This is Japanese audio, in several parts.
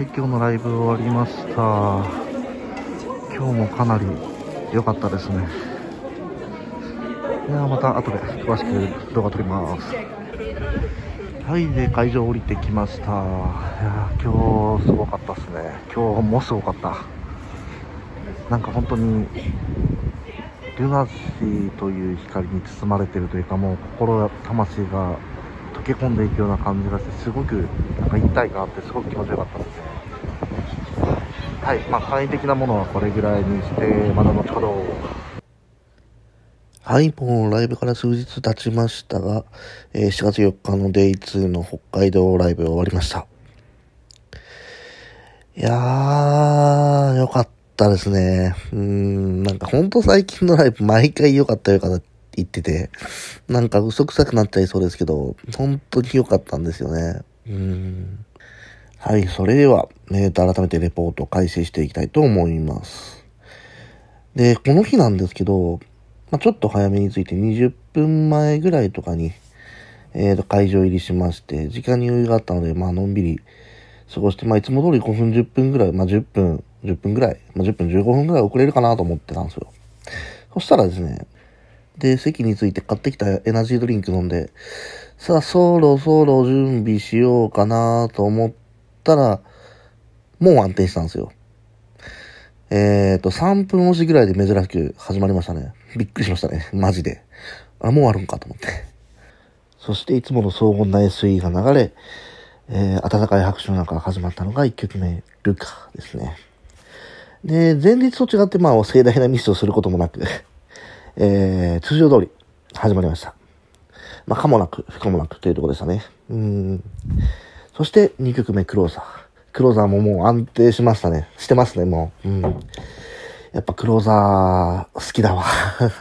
はい、今日のライブ終わりました。今日もかなり良かったですね。ではまた後で詳しく動画撮ります。はい、で、会場降りてきました。いや今日すごかったですね。今日もすごかった。なんか本当に、ルナシーという光に包まれてるというか、もう心、魂がけ込んでいくような感じがしてすごくなんか一体感あってすごく気持ちよかったですはいまあ簡易的なものはこれぐらいにしてまた後ほどはい、もうライブから数日経ちましたが、えー、4月4日の d a 2の北海道ライブ終わりました。いやー、よかったですね。うん、なんかほんと最近のライブ毎回良かった良かった行ってて、なんか嘘くさくなっちゃいそうですけど、本当に良かったんですよね。うん。はい、それでは、えー、と、改めてレポートを開始していきたいと思います。で、この日なんですけど、まあ、ちょっと早めについて20分前ぐらいとかに、えー、と、会場入りしまして、時間に余裕があったので、まあ、のんびり過ごして、まあ、いつも通り5分10分ぐらい、まあ、10分、10分ぐらい、まあ、10分15分ぐらい遅れるかなと思ってたんですよ。そしたらですね、で、席について買ってきたエナジードリンク飲んで、さあ、そろそろ準備しようかなと思ったら、もう安定したんですよ。えっ、ー、と、3分押しぐらいで珍しく始まりましたね。びっくりしましたね。マジで。あ、もうあるんかと思って。そして、いつもの荘厳な SE が流れ、えー、温かい拍手の中始まったのが1曲目、ルカですね。で、前日と違って、まあ、盛大なミスをすることもなくえー、通常通り始まりました。まあ、かもなく、不可もなくというところでしたね。うん。そして2曲目、クローザー。クローザーももう安定しましたね。してますね、もう。うん。やっぱクローザー、好きだわ。やっ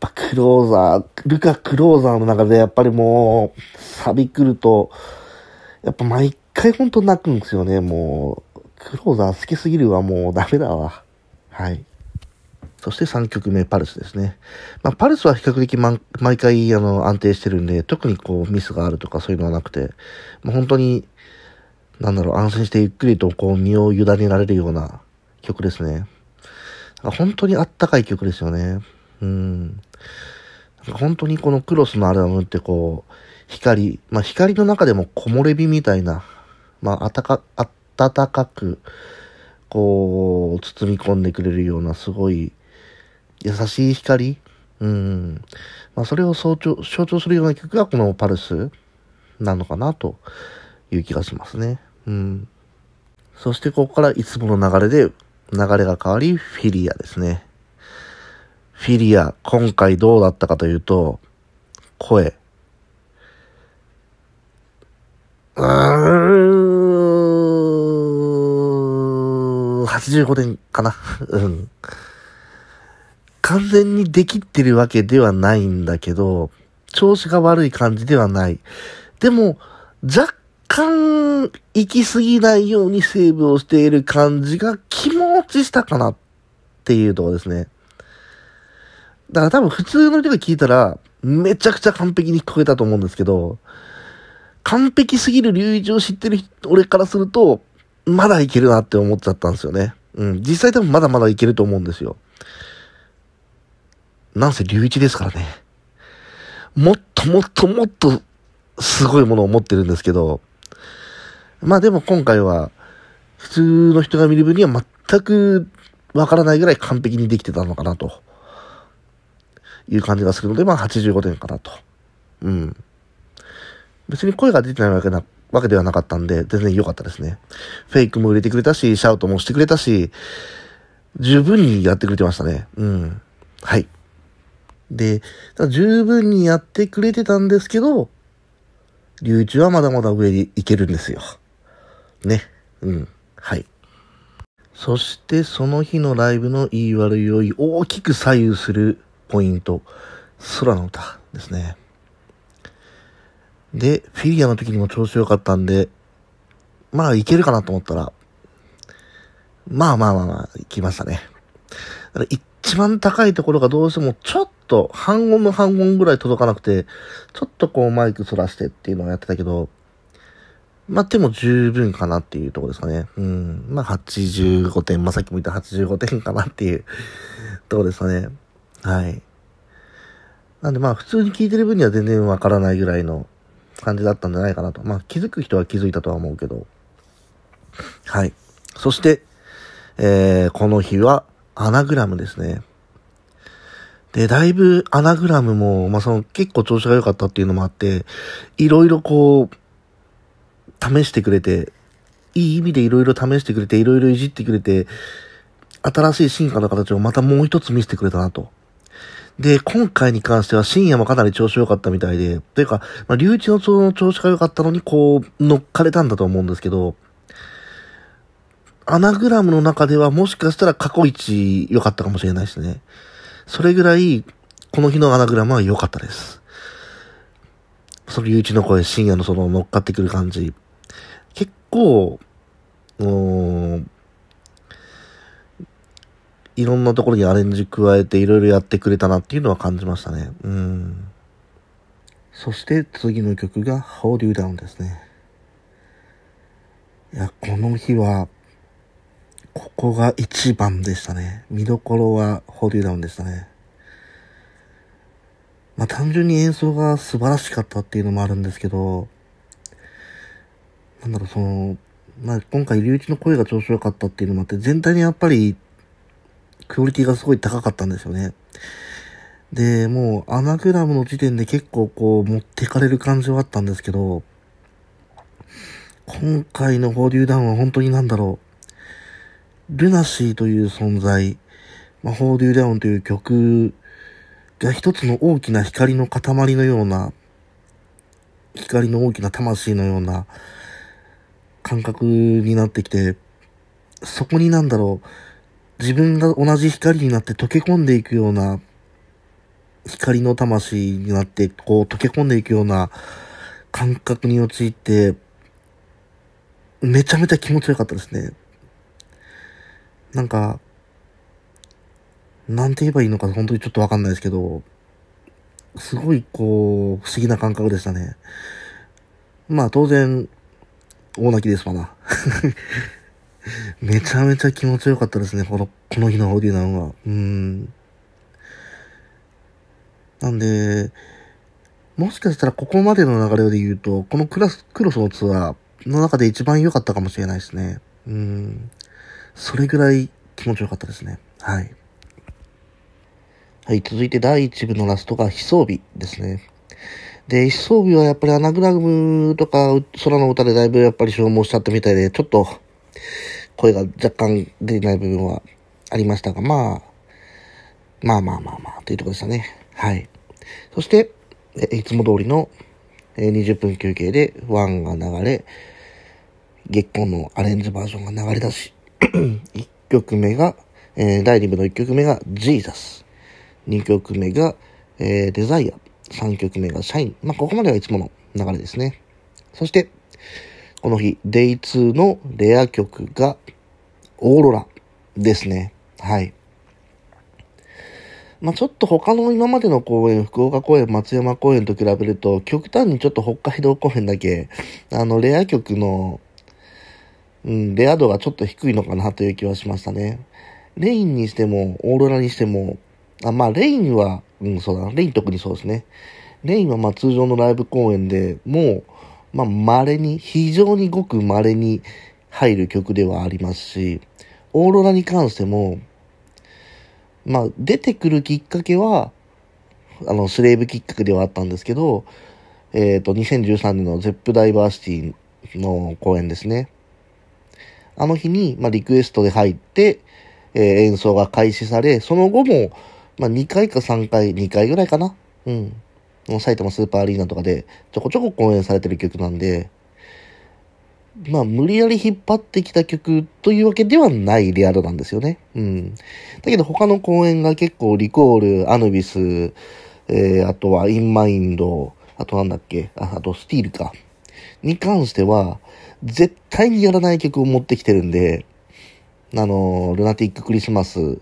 ぱクローザー、ルカ・クローザーの中でやっぱりもう、サビ来ると、やっぱ毎回ほんと泣くんですよね、もう。クローザー好きすぎるわ、もうダメだわ。はい。そして3曲目、パルスですね。まあ、パルスは比較的、ま、毎回、あの、安定してるんで、特にこう、ミスがあるとかそういうのはなくて、もう本当に、なんだろう、安心してゆっくりとこう、身を委ねられるような曲ですね。本当にあったかい曲ですよね。うん。本当にこのクロスのアルバムってこう、光、まあ、光の中でも木漏れ日みたいな、まあ、あたか、暖かく、こう、包み込んでくれるような、すごい、優しい光、うん。まあ、それを象徴、象徴するような曲がこのパルスなのかなという気がしますね。うん。そしてここからいつもの流れで流れが変わり、フィリアですね。フィリア、今回どうだったかというと、声。うーん、85点かな。うん。完全にできってるわけではないんだけど、調子が悪い感じではない。でも、若干行き過ぎないようにセーブをしている感じが気持ちしたかなっていうとこですね。だから多分普通の人が聞いたら、めちゃくちゃ完璧に聞こえたと思うんですけど、完璧すぎる流一を知ってる俺からすると、まだいけるなって思っちゃったんですよね。うん。実際多分まだまだいけると思うんですよ。なんせ隆一ですからね。もっともっともっとすごいものを持ってるんですけど、まあでも今回は普通の人が見る分には全くわからないぐらい完璧にできてたのかなという感じがするので、まあ85点かなと。うん。別に声が出てないわけな、わけではなかったんで、全然良かったですね。フェイクも入れてくれたし、シャウトもしてくれたし、十分にやってくれてましたね。うん。はい。で、十分にやってくれてたんですけど、留置はまだまだ上に行けるんですよ。ね。うん。はい。そしてその日のライブの言い悪いを大きく左右するポイント。空の歌ですね。で、フィギュアの時にも調子良かったんで、まあいけるかなと思ったら、まあまあまあまあ、行きましたね。だから一番高いところがどうしてもちょっと半音の半音ぐらい届かなくて、ちょっとこうマイク反らしてっていうのをやってたけど、まあ、でも十分かなっていうところですかね。うん。まあ、85点。まあ、さっきも言った85点かなっていうところですかね。はい。なんでまあ、普通に聞いてる分には全然わからないぐらいの感じだったんじゃないかなと。まあ、気づく人は気づいたとは思うけど。はい。そして、えー、この日は、アナグラムですね。で、だいぶアナグラムも、まあ、その結構調子が良かったっていうのもあって、いろいろこう、試してくれて、いい意味でいろいろ試してくれて、いろいろいじってくれて、新しい進化の形をまたもう一つ見せてくれたなと。で、今回に関しては深夜もかなり調子良かったみたいで、というか、まあ、隆一の調子が良かったのに、こう、乗っかれたんだと思うんですけど、アナグラムの中ではもしかしたら過去一良かったかもしれないですね。それぐらい、この日のアナグラムは良かったです。その、誘致の声、深夜のその乗っかってくる感じ。結構、いろんなところにアレンジ加えていろいろやってくれたなっていうのは感じましたね。うん。そして次の曲が Hold You Down ですね。いや、この日は、ここが一番でしたね。見どころはューダウンでしたね。まあ単純に演奏が素晴らしかったっていうのもあるんですけど、なんだろう、その、まあ今回、隆一の声が調子良かったっていうのもあって、全体にやっぱり、クオリティがすごい高かったんですよね。で、もう、アナグラムの時点で結構こう、持ってかれる感じはあったんですけど、今回の放流弾は本当になんだろう。ルナシーという存在、魔法デューダウンという曲が一つの大きな光の塊のような、光の大きな魂のような感覚になってきて、そこになんだろう、自分が同じ光になって溶け込んでいくような、光の魂になって、こう溶け込んでいくような感覚に陥って、めちゃめちゃ気持ちよかったですね。なんか、なんて言えばいいのか本当にちょっとわかんないですけど、すごいこう、不思議な感覚でしたね。まあ当然、大泣きですわな。めちゃめちゃ気持ちよかったですね、この、この日のオーディナンは。うん。なんで、もしかしたらここまでの流れで言うと、このクラス、クロスのツアーの中で一番良かったかもしれないですね。うん。それぐらい気持ちよかったですね。はい。はい、続いて第1部のラストが飛装日ですね。で、飛装日はやっぱりアナグラムとか空の歌でだいぶやっぱり消耗しちゃったみたいで、ちょっと声が若干出ない部分はありましたが、まあ、まあまあまあまあ、というところでしたね。はい。そして、えいつも通りの20分休憩でンが流れ、月光のアレンジバージョンが流れ出し、1 曲目が、えー、第イ部の1曲目がジーザス。二2曲目が、えー、デザイア。3曲目がシャイン。まあ、ここまではいつもの流れですね。そして、この日、デイ2のレア曲が、オーロラですね。はい。まあ、ちょっと他の今までの公演、福岡公演、松山公演と比べると、極端にちょっと北海道公演だけ、あの、レア曲のうん、レア度がちょっと低いのかなという気はしましたね。レインにしても、オーロラにしても、あ、まあ、レインは、うん、そうだな。レイン特にそうですね。レインはまあ通常のライブ公演でもう、まあ、稀に、非常にごく稀に入る曲ではありますし、オーロラに関しても、まあ、出てくるきっかけは、あの、スレーブきっかけではあったんですけど、えっ、ー、と、2013年のゼップダイバーシティの公演ですね。あの日に、まあ、リクエストで入って、えー、演奏が開始され、その後も、まあ、2回か3回、2回ぐらいかな。うん。埼玉スーパーアリーナとかで、ちょこちょこ公演されてる曲なんで、まあ、無理やり引っ張ってきた曲というわけではないリアルなんですよね。うん。だけど他の公演が結構、リコール、アヌビス、えー、あとはインマインド、あとなんだっけ、ああとスティールか。に関しては、絶対にやらない曲を持ってきてるんで、あの、ルナティッククリスマス、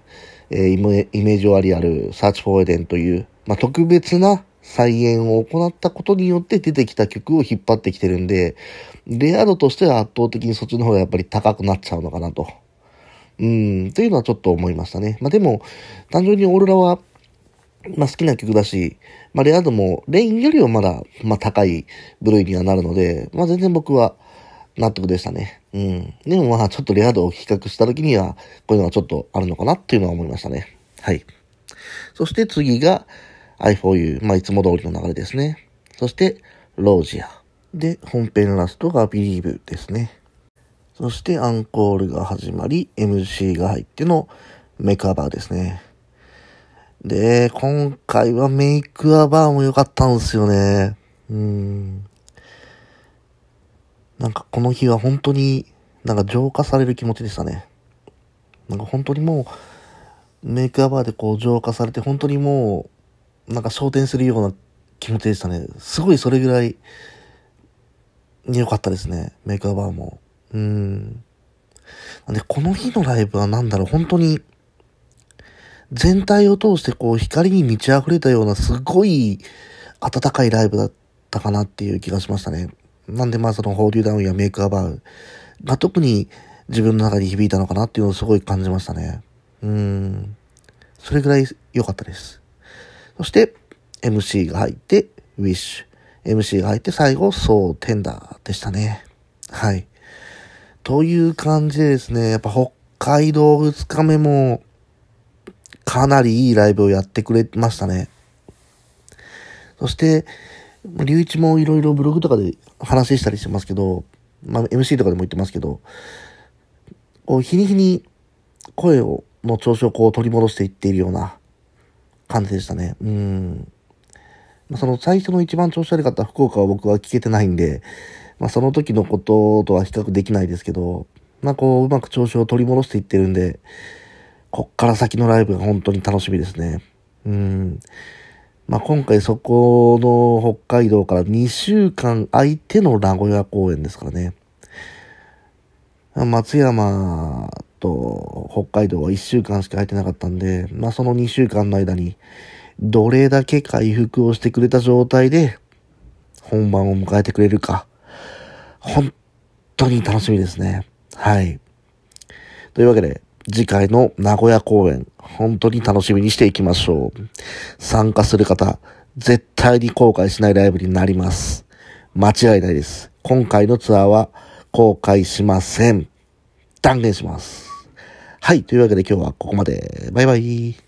えー、イメージオアリアル、サーチフォーエデンという、まあ、特別な再演を行ったことによって出てきた曲を引っ張ってきてるんで、レア度としては圧倒的にそっちの方がやっぱり高くなっちゃうのかなと。うん、というのはちょっと思いましたね。まあ、でも、単純にオーロラはまあ、好きな曲だし、まあ、レア度も、レインよりはまだ、まあ、高い部類にはなるので、まあ、全然僕は納得でしたね。うん。でもまあ、ちょっとレア度を比較した時には、こういうのはちょっとあるのかなっていうのは思いましたね。はい。そして次が、I4U。まあ、いつも通りの流れですね。そして、ロージア。で、本編ラストが Believe ですね。そして、アンコールが始まり、MC が入ってのメカバーですね。で、今回はメイクアバーも良かったんですよね。うん。なんかこの日は本当になんか浄化される気持ちでしたね。なんか本当にもう、メイクアバーでこう浄化されて、本当にもう、なんか昇天するような気持ちでしたね。すごいそれぐらい、に良かったですね。メイクアバーも。うん。なんで、この日のライブは何だろう、本当に、全体を通してこう光に満ち溢れたようなすごい温かいライブだったかなっていう気がしましたね。なんでまあその放流ダウンやメイクアバウが特に自分の中に響いたのかなっていうのをすごい感じましたね。うん。それぐらい良かったです。そして MC が入って Wish。MC が入って最後、そう、テンダーでしたね。はい。という感じでですね、やっぱ北海道2日目も、かなりいいライブをやってくれましたね。そして、隆一もいろいろブログとかで話したりしてますけど、まあ、MC とかでも言ってますけど、こう、日に日に声を、の調子をこう取り戻していっているような感じでしたね。うん。その最初の一番調子悪かった福岡は僕は聞けてないんで、まあ、その時のこととは比較できないですけど、まあ、こう、うまく調子を取り戻していってるんで、こっから先のライブが本当に楽しみですね。うん。まあ、今回そこの北海道から2週間空いての名古屋公演ですからね。松山と北海道は1週間しか空いてなかったんで、まあ、その2週間の間にどれだけ回復をしてくれた状態で本番を迎えてくれるか。本当に楽しみですね。はい。というわけで、次回の名古屋公演、本当に楽しみにしていきましょう。参加する方、絶対に後悔しないライブになります。間違いないです。今回のツアーは後悔しません。断言します。はい。というわけで今日はここまで。バイバイ。